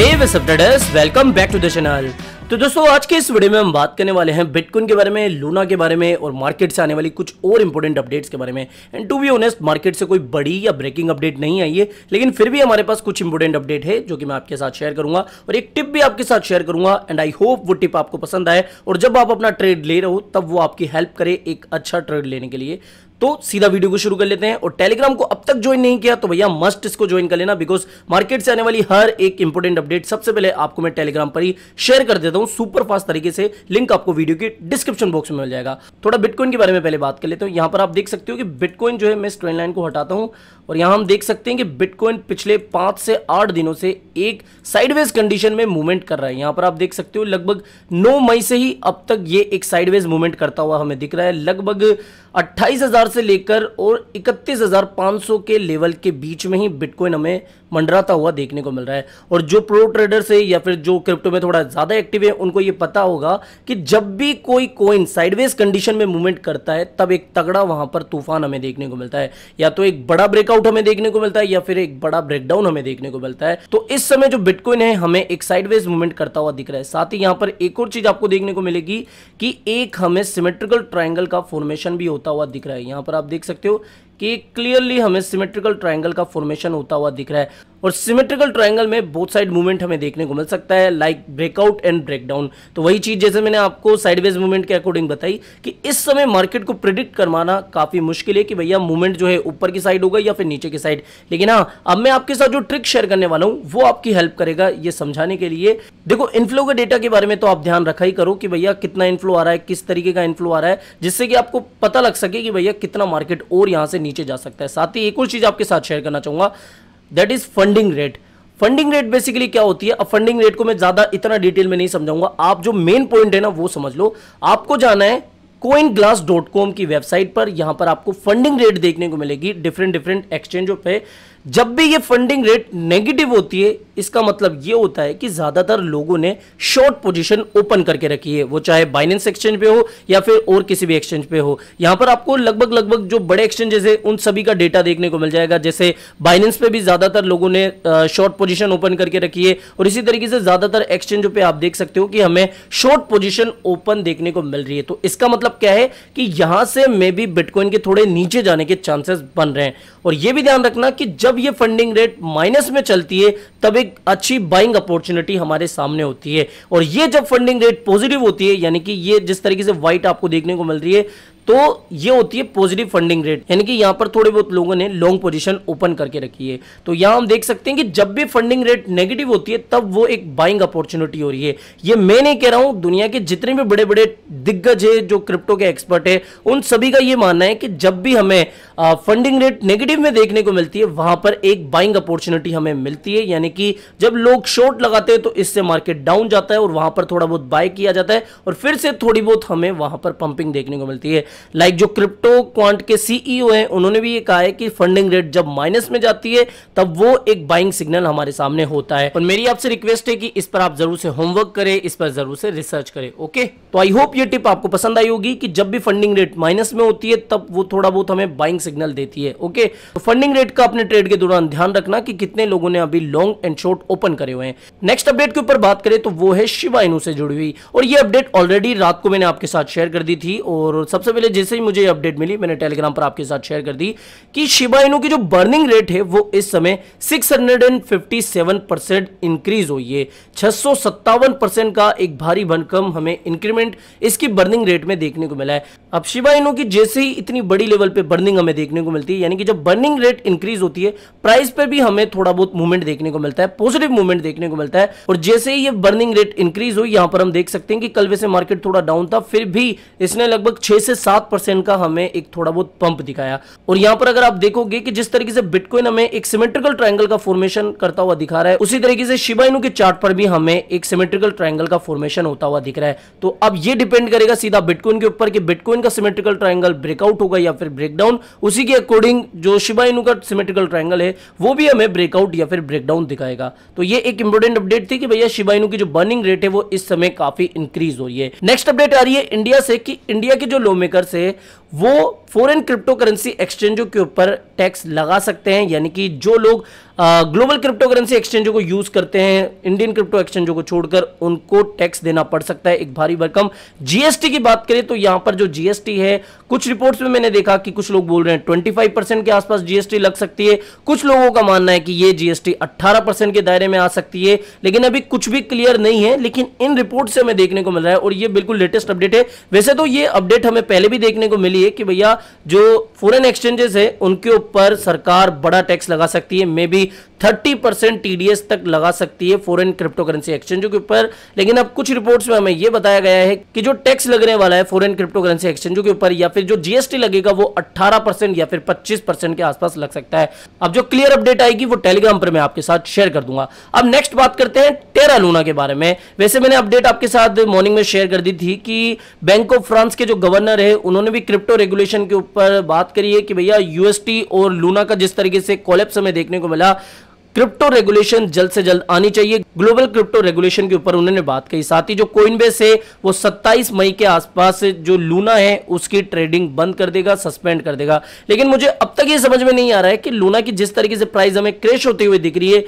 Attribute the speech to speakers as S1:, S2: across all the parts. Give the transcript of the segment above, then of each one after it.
S1: welcome back to the channel तो दोस्तों आज के इस वीडियो में हम बात करने वाले हैं बिटकॉइन के बारे में लूना के बारे में और मार्केट से आने वाली कुछ और इंपॉर्टेंट अपडेट्स के बारे में and to be honest market से कोई बड़ी या ब्रेकिंग अपडेट नहीं आई है लेकिन फिर भी हमारे पास कुछ इंपॉर्टेंट अपडेट है जो कि मैं आपके साथ शेयर करूंगा और एक टिप भी आपके साथ शेयर करूंगा एंड आई होप वो टिप आपको पसंद आए और जब आप अपना ट्रेड ले रहे हो तब वो आपकी हेल्प करे एक अच्छा ट्रेड लेने के लिए तो सीधा वीडियो को शुरू कर लेते हैं और टेलीग्राम को अब तक ज्वाइन नहीं किया तो भैया मस्ट इसको ज्वाइन कर लेना बिकॉज मार्केट से आने वाली हर एक इंपॉर्टेंट अपडेट सबसे पहले आपको मैं टेलीग्राम पर ही शेयर कर देता हूं सुपर फास्ट तरीके से लिंक आपको वीडियो के डिस्क्रिप्शन बॉक्स में मिल जाएगा थोड़ा बिटकॉइन के बारे में पहले बात कर लेते हैं यहां पर आप देख सकते हो कि बिटकॉइन जो है मैं स्ट्रेन लाइन को हटाता हूं और यहां हम देख सकते हैं कि बिटकॉइन पिछले पांच से आठ दिनों से एक साइडवेज कंडीशन में मूवमेंट कर रहा है यहां पर आप देख सकते हो लगभग नौ मई से ही अब तक ये एक साइडवेज मूवमेंट करता हुआ हमें दिख रहा है लगभग अट्ठाईस हजार से लेकर और 31,500 के लेवल के बीच में ही बिटकॉइन हमें मंडराता हुआ देखने को मिल रहा है और जो प्रो ट्रेडर्स है या फिर जो क्रिप्टो में थोड़ा ज़्यादा एक्टिव है उनको ये पता होगा कि जब भी कोई कोइन साइडवेज कंडीशन में मूवमेंट करता है तब एक तगड़ा वहां पर तूफान हमें देखने को मिलता है या तो एक बड़ा ब्रेकआउट हमें देखने को मिलता है या फिर एक बड़ा ब्रेकडाउन हमें देखने को मिलता है तो इस समय जो बिटकॉइन है हमें एक साइडवेज मूवमेंट करता हुआ दिख रहा है साथ ही यहाँ पर एक और चीज आपको देखने को मिलेगी कि एक हमें सिमेट्रिकल ट्राइंगल का फॉर्मेशन भी होता हुआ दिख रहा है यहाँ पर आप देख सकते हो कि क्लियरली हमें सिमेट्रिकल ट्राइंगल का फॉर्मेशन होता हुआ दिख रहा है और सिमेट्रिकल ट्राइंगल में बोथ साइड मूवमेंट हमें देखने को मिल सकता है लाइक ब्रेकआउट एंड ब्रेकडाउन तो वही चीज़ जैसे मैंने आपको साइडवेज मूवमेंट के अकॉर्डिंग बताई कि इस समय मार्केट को प्रिडिक्ट करवाना काफ़ी मुश्किल है कि भैया मूवमेंट जो है ऊपर की साइड होगा या फिर नीचे की साइड लेकिन हाँ अब मैं आपके साथ जो ट्रिक शेयर करने वाला हूँ वो आपकी हेल्प करेगा ये समझाने के लिए देखो इनफ्लो के डेटा के बारे में तो आप ध्यान रखा ही करो कि भैया कितना इनफ्लो आ रहा है किस तरीके का इनफ्लो आ रहा है जिससे कि आपको पता लग सके कि भैया कितना मार्केट और यहाँ से नीचे जा सकता है साथ ही एक और चीज़ आपके साथ शेयर करना चाहूंगा that is funding rate funding rate basically क्या होती है अब फंडिंग रेट को मैं ज्यादा इतना डिटेल में नहीं समझाऊंगा आप जो मेन पॉइंट है ना वो समझ लो आपको जाना है कोइन ग्लास डॉट कॉम की वेबसाइट पर यहां पर आपको फंडिंग रेट देखने को मिलेगी डिफरेंट डिफरेंट एक्सचेंजों पे जब भी ये फंडिंग रेट नेगेटिव होती है इसका मतलब ये होता है कि ज़्यादातर लोगों ने शॉर्ट पोजीशन ओपन करके रखी है वो चाहे बाइनेंस एक्सचेंज पे हो या फिर और किसी भी एक्सचेंज पे हो यहां पर आपको लगभग लगभग जो बड़े एक्सचेंजेस है उन सभी का डेटा देखने को मिल जाएगा जैसे बाइनेंस पे भी ज़्यादातर लोगों ने शॉर्ट पोजिशन ओपन करके रखी है और इसी तरीके से ज़्यादातर एक्सचेंजों पर आप देख सकते हो कि हमें शॉर्ट पोजिशन ओपन देखने को मिल रही है तो इसका मतलब क्या है कि यहां से मे बी बिटकॉइन के थोड़े नीचे जाने के चांसेस बन रहे हैं और यह भी ध्यान रखना कि जब जब ये फंडिंग रेट माइनस में चलती है तब एक अच्छी बाइंग अपॉर्चुनिटी हमारे सामने होती है और ये जब फंडिंग रेट पॉजिटिव होती है यानी कि ये जिस तरीके से व्हाइट आपको देखने को मिल रही है तो ये होती है पॉजिटिव फंडिंग रेट यानी कि यहां पर थोड़े बहुत लोगों ने लॉन्ग पोजीशन ओपन करके रखी है तो यहां हम देख सकते हैं कि जब भी फंडिंग रेट नेगेटिव होती है तब वो एक बाइंग अपॉर्चुनिटी हो रही है ये मैं नहीं कह रहा हूं दुनिया के जितने भी बड़े बड़े दिग्गज है जो क्रिप्टो के एक्सपर्ट है उन सभी का ये मानना है कि जब भी हमें फंडिंग रेट नेगेटिव में देखने को मिलती है वहां पर एक बाइंग अपॉर्चुनिटी हमें मिलती है यानी कि जब लोग शॉर्ट लगाते हैं तो इससे मार्केट डाउन जाता है और वहां पर थोड़ा बहुत बाय किया जाता है और फिर से थोड़ी बहुत हमें वहां पर पंपिंग देखने को मिलती है लाइक जो क्रिप्टो क्वांट के सीईओ e हैं उन्होंने भी ये कहा है कि फंडिंग रेट जब माइनस में जाती है तब वो एक बाइंग सिग्नल हमारे सामने होता है और मेरी आपसे रिक्वेस्ट है कि इस पर आप जरूर से होमवर्क करें इस पर जरूर से रिसर्च करें ओके तो आई होप ये टिप आपको पसंद आई होगी कि जब भी फंडिंग रेट माइनस में होती है तब वो थोड़ा बहुत हमें बाइंग सिग्नल देती है ओके तो फंडिंग रेट का अपने ट्रेड के दौरान ध्यान रखना कि कितने लोगों ने अभी लॉन्ग एंड शॉर्ट ओपन करे हुए हैं नेक्स्ट अपडेट के ऊपर बात करें तो वो है शिवाइनू से जुड़ी हुई और ये अपडेट ऑलरेडी रात को मैंने आपके साथ शेयर कर दी थी और सबसे पहले जैसे ही मुझे अपडेट मिली मैंने टेलीग्राम पर आपके साथ शेयर कर दी कि शिबा इनू की जो बर्निंग रेट है वो इस समय 657 परसेंट इंक्रीज हुई है छह परसेंट का एक भारी भनकम हमें इंक्रीमेंट इसकी बर्निंग रेट में देखने को मिला है अब शिबा इनू की जैसे ही इतनी बड़ी लेवल पर बर्निंग हमें देखने को मिलती है यानी कि जब बर्निंग रेट इंक्रीज होती है प्राइस पर भी हमें थोड़ा बहुत मूवमेंट देखने को मिलता है पॉजिटिव मूवमेंट देखने को मिलता है और जैसे ही ये बर्निंग रेट इंक्रीज हुई यहां पर हम देख सकते हैं कि कल वैसे मार्केट थोड़ा डाउन था फिर भी इसने लगभग छह से सात परसेंट का हमें एक थोड़ा बहुत पंप दिखाया और यहाँ पर अगर आप देखोगे कि जिस तरीके से बिटकॉइन हमें एक सिमेट्रिकल ट्राइंगल का फॉर्मेशन करता हुआ दिखा रहा है उसी तरीके से शिबाइनू के चार्ट पर भी हमें एक सिमेट्रिकल ट्राइंगल का फॉर्मेशन होता हुआ दिख रहा है तो अब ये डिपेंड करेगा सीधा बिटकॉइन के ऊपर कि बिटकॉइन का सिमेट्रिकल ट्राइंगल ब्रेकआउट होगा या फिर ब्रेकडाउन उसी के अकॉर्डिंग जो शिबाइनू का सिमेट्रिकल ट्राइंगल है वो भी हमें ब्रेकआउट या फिर ब्रेकडाउन दिखाएगा तो ये एक इंपॉर्टेंट अपडेट थी कि भैया शिबाइनू की जो बर्निंग रेट है वो इस समय काफी इंक्रीज हो रही है नेक्स्ट अपडेट आ रही है इंडिया से कि इंडिया के जो लॉ मेकर से वो फॉरेन क्रिप्टो करेंसी एक्सचेंजों के ऊपर टैक्स लगा सकते हैं यानी कि जो लोग ग्लोबल क्रिप्टो करेंसी एक्सचेंजों को यूज करते हैं इंडियन क्रिप्टो एक्सचेंजों को छोड़कर उनको टैक्स देना पड़ सकता है एक भारी भरकम जीएसटी की बात करें तो यहां पर जो जीएसटी है कुछ रिपोर्ट्स में मैंने देखा कि कुछ लोग बोल रहे हैं ट्वेंटी फाइव परसेंट के आसपास जीएसटी लग सकती है कुछ लोगों का मानना है कि ये जीएसटी अट्ठारह परसेंट के दायरे में आ सकती है लेकिन अभी कुछ भी क्लियर नहीं है लेकिन इन रिपोर्ट से हमें देखने को मिल रहा है और ये बिल्कुल लेटेस्ट अपडेट है वैसे तो ये अपडेट हमें पहले भी देखने को मिली लिए कि भैया जो फॉरेन एक्सचेंजेस है उनके ऊपर सरकार बड़ा टैक्स लगा सकती है maybe thirty percent TDS तक लगा सकती है फॉरेन क्रिप्टो करेंसी एक्सचेंजों के ऊपर लेकिन अब कुछ रिपोर्ट्स में हमें यह बताया गया है कि जो टैक्स लगने वाला है फॉरेन क्रिप्टो करेंसी एक्सचेंजों के ऊपर या फिर जो जीएसटी लगेगा वो अट्ठारह परसेंट या फिर पच्चीस परसेंट के आसपास लग सकता है अब जो क्लियर अपडेट आएगी वो टेलीग्राम पर मैं आपके साथ शेयर कर दूंगा अब नेक्स्ट बात करते हैं टेरा लूना के बारे में वैसे मैंने अपडेट आपके साथ मॉर्निंग में शेयर कर दी थी कि बैंक ऑफ फ्रांस के जो गवर्नर है उन्होंने भी क्रिप्टो रेगुलेशन के ऊपर बात करी है कि भैया यूएसटी और लूना का जिस तरीके से कॉलेप्स हमें देखने को मिला क्रिप्टो रेगुलेशन जल्द से जल्द आनी चाहिए ग्लोबल क्रिप्टो रेगुलेशन के ऊपर उन्होंने बात कही साथ ही जो कोइनबेस है वो 27 मई के आसपास जो लूना है उसकी ट्रेडिंग बंद कर देगा सस्पेंड कर देगा लेकिन मुझे अब तक ये समझ में नहीं आ रहा है कि लूना की जिस तरीके से प्राइस हमें क्रेश होते हुए दिख रही है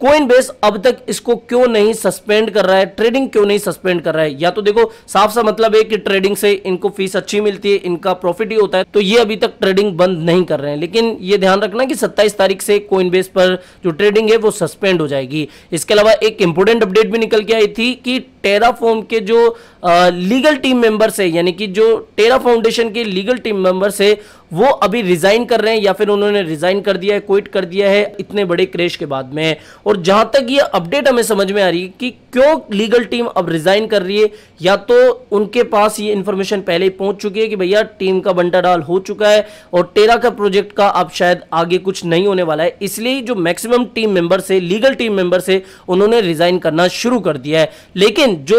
S1: कोइन बेस अब तक इसको क्यों नहीं सस्पेंड कर रहा है ट्रेडिंग क्यों नहीं सस्पेंड कर रहा है या तो देखो साफ सा मतलब है कि ट्रेडिंग से इनको फीस अच्छी मिलती है इनका प्रॉफिट ही होता है तो ये अभी तक ट्रेडिंग बंद नहीं कर रहे हैं लेकिन ये ध्यान रखना कि सत्ताईस तारीख से कोइन बेस पर जो ट्रेडिंग है वो सस्पेंड हो जाएगी इसके अलावा एक इंपोर्टेंट अपडेट भी निकल के आई थी कि टेराफॉर्म के जो आ, लीगल टीम मेंबर्स है यानी कि जो टेरा फाउंडेशन के लीगल टीम मेंबर्स है वो अभी रिजाइन कर रहे हैं या फिर उन्होंने रिजाइन कर दिया है क्विट कर दिया है इतने बड़े क्रेश के बाद में और जहां तक ये अपडेट हमें समझ में आ रही है कि क्यों लीगल टीम अब रिजाइन कर रही है या तो उनके पास ये इंफॉर्मेशन पहले ही पहुंच चुकी है कि भैया टीम का बंटा डाल हो चुका है और टेरा का प्रोजेक्ट का अब शायद आगे कुछ नहीं होने वाला है इसलिए जो मैक्सिमम टीम मेंबर से लीगल टीम मेंबर से उन्होंने रिजाइन करना शुरू कर दिया है लेकिन जो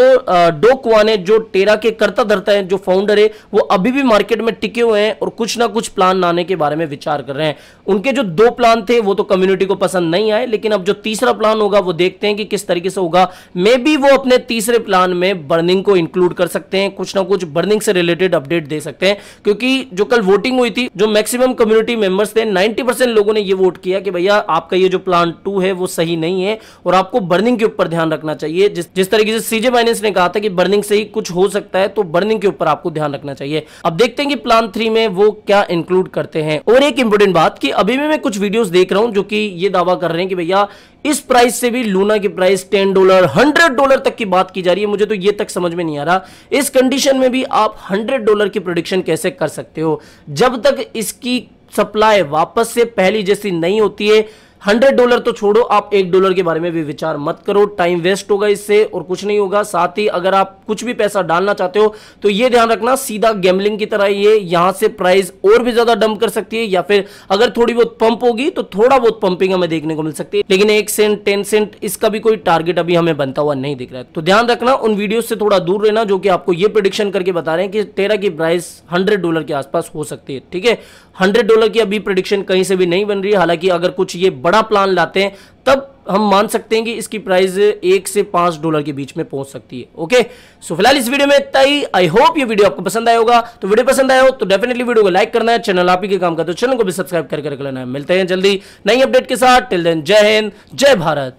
S1: डोकवान है जो टेरा के करता धरता है जो फाउंडर है वो अभी भी मार्केट में टिके हुए हैं और कुछ ना कुछ कुछ प्लान लाने के बारे में विचार कर रहे हैं उनके जो दो प्लान थे वो तो कम्युनिटी को पसंद नहीं आए लेकिन अब जो तीसरा प्लान होगा वो देखते हैं कि किस तरीके से होगा मे बी वो अपने तीसरे प्लान में बर्निंग को इंक्लूड कर सकते हैं कुछ ना कुछ बर्निंग से रिलेटेड अपडेट दे सकते हैं क्योंकि जो कल वोटिंग हुई थी जो मैक्सिमम कम्युनिटी मेंबर्स थे 90 लोगों ने यह वोट किया कि भैया आपका ये जो प्लान टू है वो सही नहीं है और आपको बर्निंग के ऊपर ध्यान रखना चाहिए जिस जिस तरीके से सीजे माइनस ने कहा था कि बर्निंग से ही कुछ हो सकता है तो बर्निंग के ऊपर आपको ध्यान रखना चाहिए अब देखते हैं कि प्लान थ्री में वो क्या इंक्लूड करते हैं और एक इंपोर्टेंट बात कि अभी भी मैं कुछ वीडियोस देख रहा हूं जो कि ये दावा कर रहे हैं कि भैया इस प्राइस से भी लूना की price ten dollar hundred dollar तक की बात की जा रही है मुझे तो ये तक समझ में नहीं आ रहा इस कंडीशन में भी आप हंड्रेड डॉलर की प्रोडिक्शन कैसे कर सकते हो जब तक इसकी सप्लाई वापस से पहली जैसी नहीं होती है हंड्रेड डॉलर तो छोड़ो आप एक डॉलर के बारे में भी विचार मत करो टाइम वेस्ट होगा इससे और कुछ नहीं होगा साथ ही अगर आप कुछ भी पैसा डालना चाहते हो तो ये ध्यान रखना सीधा गैमलिंग की तरह ये यहां से प्राइस और भी ज्यादा डंप कर सकती है या फिर अगर थोड़ी बहुत पंप होगी तो थोड़ा बहुत पंपिंग हमें देखने को मिल सकती है लेकिन एक सेंट टेन सेंट इसका भी कोई टारगेट अभी हमें बनता हुआ नहीं दिख रहा है तो ध्यान रखना उन वीडियो से थोड़ा दूर रहना जो कि आपको ये प्रोडिक्शन करके बता रहे हैं कि टेरा की प्राइस हंड्रेड डॉलर के आसपास हो सकती है ठीक है हंड्रेड डॉलर की अभी प्रोडिक्शन कहीं से भी नहीं बन रही हालांकि अगर कुछ ये बड़ा प्लान लाते हैं तब हम मान सकते हैं कि इसकी प्राइस एक से पांच डॉलर के बीच में पहुंच सकती है ओके सो फिलहाल इस वीडियो में इतना ही आई होप ये वीडियो आपको पसंद आया होगा तो वीडियो पसंद आया हो तो डेफिनेटली वीडियो को लाइक करना है चैनल आप ही के काम का तो चैनल को भी सब्सक्राइब करके रख लेना है मिलते हैं जल्दी नई अपडेट के साथ टिल देन जय हिंद जय भारत